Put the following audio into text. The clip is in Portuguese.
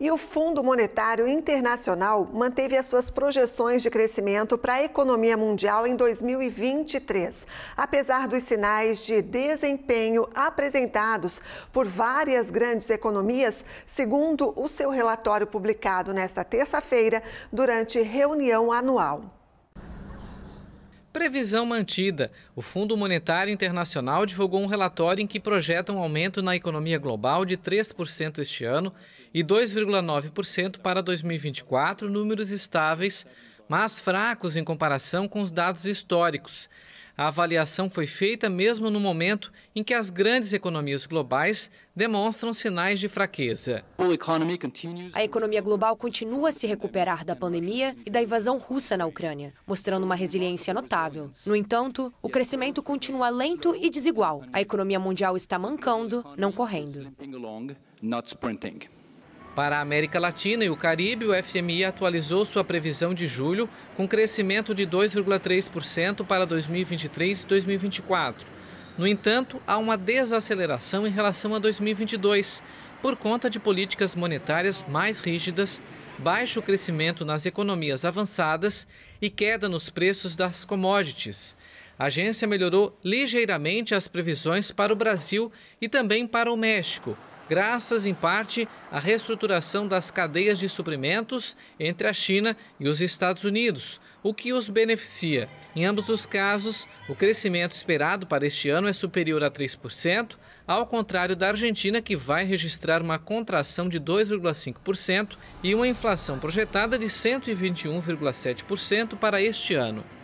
E o Fundo Monetário Internacional manteve as suas projeções de crescimento para a economia mundial em 2023, apesar dos sinais de desempenho apresentados por várias grandes economias, segundo o seu relatório publicado nesta terça-feira durante reunião anual. Previsão mantida. O Fundo Monetário Internacional divulgou um relatório em que projeta um aumento na economia global de 3% este ano e 2,9% para 2024, números estáveis, mas fracos em comparação com os dados históricos. A avaliação foi feita mesmo no momento em que as grandes economias globais demonstram sinais de fraqueza. A economia global continua a se recuperar da pandemia e da invasão russa na Ucrânia, mostrando uma resiliência notável. No entanto, o crescimento continua lento e desigual. A economia mundial está mancando, não correndo. Para a América Latina e o Caribe, o FMI atualizou sua previsão de julho com crescimento de 2,3% para 2023 e 2024. No entanto, há uma desaceleração em relação a 2022, por conta de políticas monetárias mais rígidas, baixo crescimento nas economias avançadas e queda nos preços das commodities. A agência melhorou ligeiramente as previsões para o Brasil e também para o México graças, em parte, à reestruturação das cadeias de suprimentos entre a China e os Estados Unidos, o que os beneficia. Em ambos os casos, o crescimento esperado para este ano é superior a 3%, ao contrário da Argentina, que vai registrar uma contração de 2,5% e uma inflação projetada de 121,7% para este ano.